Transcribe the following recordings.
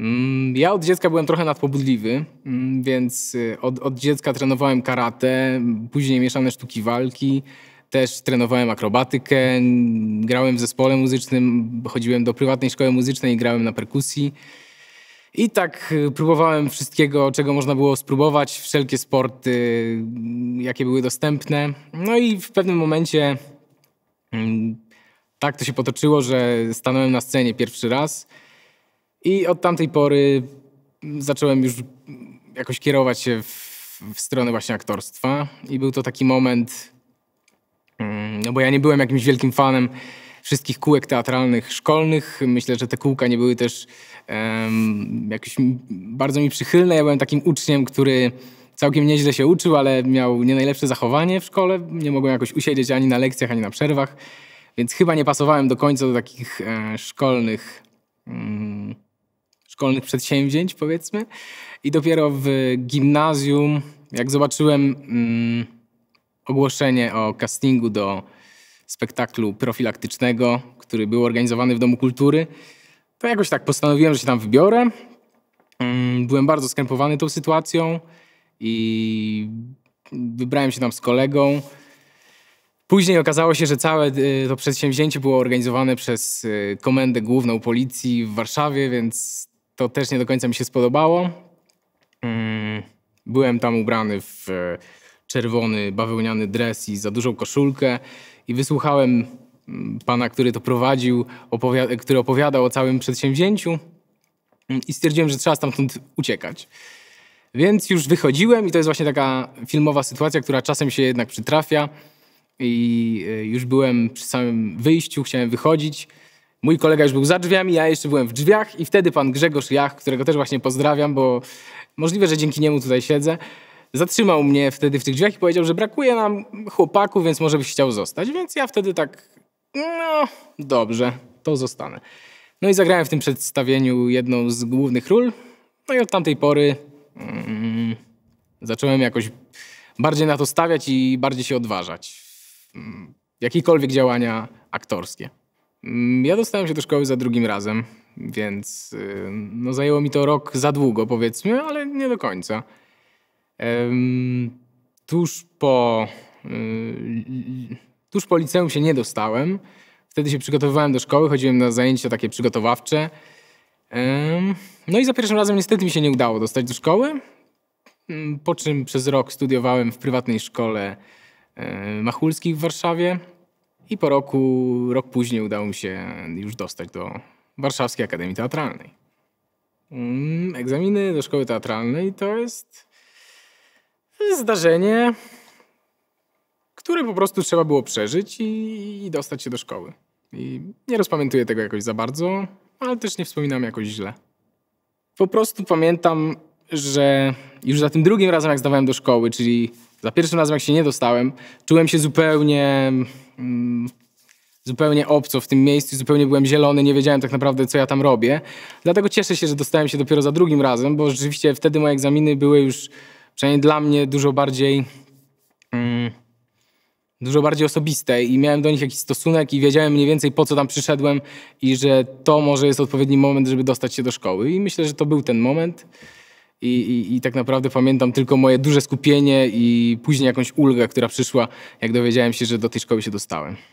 Mm, ja od dziecka byłem trochę nadpobudliwy, mm, więc y, od, od dziecka trenowałem karate, później mieszane sztuki walki, też trenowałem akrobatykę, grałem w zespole muzycznym, chodziłem do prywatnej szkoły muzycznej i grałem na perkusji. I tak y, próbowałem wszystkiego, czego można było spróbować, wszelkie sporty, mm, jakie były dostępne. No i w pewnym momencie tak to się potoczyło, że stanąłem na scenie pierwszy raz – i od tamtej pory zacząłem już jakoś kierować się w, w stronę właśnie aktorstwa. I był to taki moment, mm, no bo ja nie byłem jakimś wielkim fanem wszystkich kółek teatralnych szkolnych. Myślę, że te kółka nie były też um, jakoś bardzo mi przychylne. Ja byłem takim uczniem, który całkiem nieźle się uczył, ale miał nie najlepsze zachowanie w szkole. Nie mogłem jakoś usiedzieć ani na lekcjach, ani na przerwach, więc chyba nie pasowałem do końca do takich e, szkolnych szkolnych przedsięwzięć, powiedzmy. I dopiero w gimnazjum, jak zobaczyłem mm, ogłoszenie o castingu do spektaklu profilaktycznego, który był organizowany w Domu Kultury, to jakoś tak postanowiłem, że się tam wybiorę. Mm, byłem bardzo skrępowany tą sytuacją i wybrałem się tam z kolegą. Później okazało się, że całe y, to przedsięwzięcie było organizowane przez y, Komendę Główną Policji w Warszawie, więc to też nie do końca mi się spodobało. Mm, byłem tam ubrany w e, czerwony, bawełniany dres i za dużą koszulkę i wysłuchałem mm, pana, który to prowadził, który opowiadał o całym przedsięwzięciu mm, i stwierdziłem, że trzeba stamtąd uciekać. Więc już wychodziłem i to jest właśnie taka filmowa sytuacja, która czasem się jednak przytrafia i e, już byłem przy samym wyjściu, chciałem wychodzić, Mój kolega już był za drzwiami, ja jeszcze byłem w drzwiach i wtedy pan Grzegorz Jach, którego też właśnie pozdrawiam, bo możliwe, że dzięki niemu tutaj siedzę, zatrzymał mnie wtedy w tych drzwiach i powiedział, że brakuje nam chłopaku, więc może byś chciał zostać. Więc ja wtedy tak, no dobrze, to zostanę. No i zagrałem w tym przedstawieniu jedną z głównych ról. No i od tamtej pory mm, zacząłem jakoś bardziej na to stawiać i bardziej się odważać. Mm, jakiekolwiek działania aktorskie. Mm, ja dostałem się do szkoły za drugim razem, więc y, no, zajęło mi to rok za długo, powiedzmy, ale nie do końca. Tuż po, y, tuż po liceum się nie dostałem. Wtedy się przygotowywałem do szkoły, chodziłem na zajęcia takie przygotowawcze. No i za pierwszym razem niestety mi się nie udało dostać do szkoły. Mm, po czym przez rok studiowałem w prywatnej szkole e, Machulskiej w Warszawie. I po roku, rok później udało mi się już dostać do Warszawskiej Akademii Teatralnej. Mm, egzaminy do szkoły teatralnej to jest zdarzenie, które po prostu trzeba było przeżyć i, i dostać się do szkoły. I nie rozpamiętuję tego jakoś za bardzo, ale też nie wspominam jakoś źle. Po prostu pamiętam, że już za tym drugim razem, jak zdawałem do szkoły, czyli za pierwszym razem, jak się nie dostałem, czułem się zupełnie Mm, zupełnie obco w tym miejscu, zupełnie byłem zielony, nie wiedziałem tak naprawdę, co ja tam robię. Dlatego cieszę się, że dostałem się dopiero za drugim razem, bo rzeczywiście wtedy moje egzaminy były już, przynajmniej dla mnie, dużo bardziej... Mm, dużo bardziej osobiste i miałem do nich jakiś stosunek i wiedziałem mniej więcej po co tam przyszedłem i że to może jest odpowiedni moment, żeby dostać się do szkoły. I myślę, że to był ten moment. I, i, I, tak naprawdę pamiętam tylko moje duże skupienie i później jakąś ulgę, która przyszła, jak dowiedziałem się, że do tej szkoły się dostałem.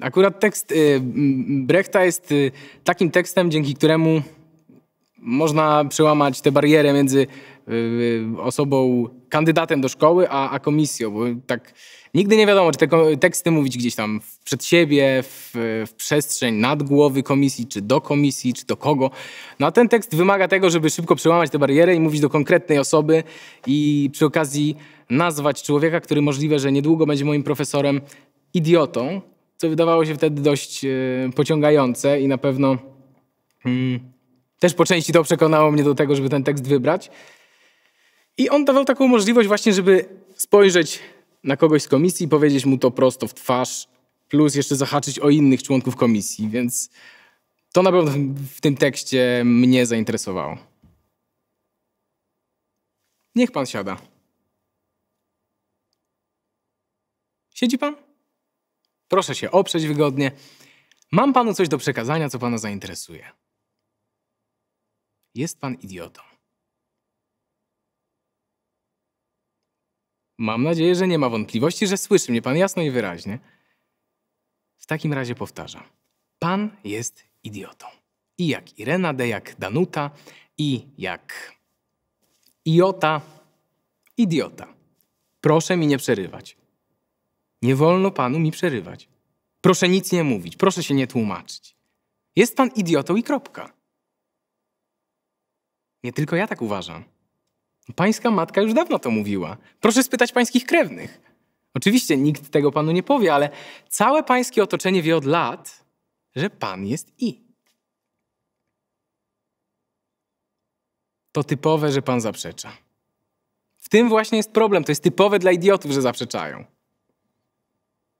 Akurat tekst y, Brechta jest y, takim tekstem, dzięki któremu można przełamać te barierę między y, y, osobą, kandydatem do szkoły, a, a komisją, bo tak nigdy nie wiadomo, czy te teksty mówić gdzieś tam przed siebie, w, w, przestrzeń, nad głowy komisji, czy do komisji, czy do kogo. No a ten tekst wymaga tego, żeby szybko przełamać tę barierę i mówić do konkretnej osoby i przy okazji nazwać człowieka, który możliwe, że niedługo będzie moim profesorem, idiotą, co wydawało się wtedy dość y, pociągające i na pewno... Hmm, też po części to przekonało mnie do tego, żeby ten tekst wybrać. I on dawał taką możliwość właśnie, żeby spojrzeć na kogoś z komisji i powiedzieć mu to prosto w twarz, plus jeszcze zahaczyć o innych członków komisji, więc to na pewno w tym tekście mnie zainteresowało. Niech pan siada. Siedzi pan? Proszę się oprzeć wygodnie. Mam panu coś do przekazania, co pana zainteresuje. Jest pan idiotą. Mam nadzieję, że nie ma wątpliwości, że słyszy mnie pan jasno i wyraźnie. W takim razie powtarzam. Pan jest idiotą. I jak Irena, D jak Danuta, i jak iota, idiota. Proszę mi nie przerywać. Nie wolno panu mi przerywać. Proszę nic nie mówić, proszę się nie tłumaczyć. Jest pan idiotą i kropka. Nie tylko ja tak uważam. Pańska matka już dawno to mówiła. Proszę spytać pańskich krewnych. Oczywiście nikt tego panu nie powie, ale całe pańskie otoczenie wie od lat, że pan jest i. To typowe, że pan zaprzecza. W tym właśnie jest problem. To jest typowe dla idiotów, że zaprzeczają.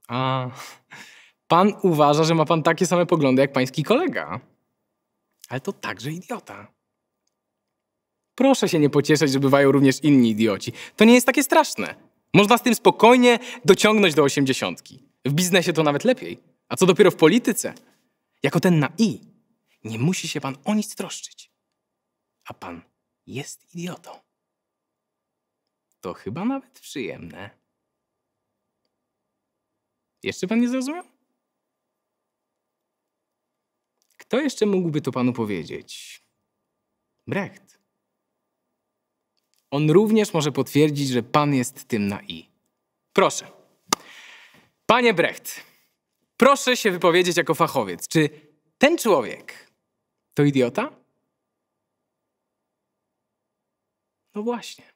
A pan uważa, że ma pan takie same poglądy jak pański kolega. Ale to także idiota. Proszę się nie pocieszać, że bywają również inni idioci. To nie jest takie straszne. Można z tym spokojnie dociągnąć do osiemdziesiątki. W biznesie to nawet lepiej. A co dopiero w polityce? Jako ten na i. Nie musi się pan o nic troszczyć. A pan jest idiotą. To chyba nawet przyjemne. Jeszcze pan nie zrozumiał? Kto jeszcze mógłby to panu powiedzieć? Brecht on również może potwierdzić, że pan jest tym na i. Proszę. Panie Brecht, proszę się wypowiedzieć jako fachowiec. Czy ten człowiek to idiota? No właśnie.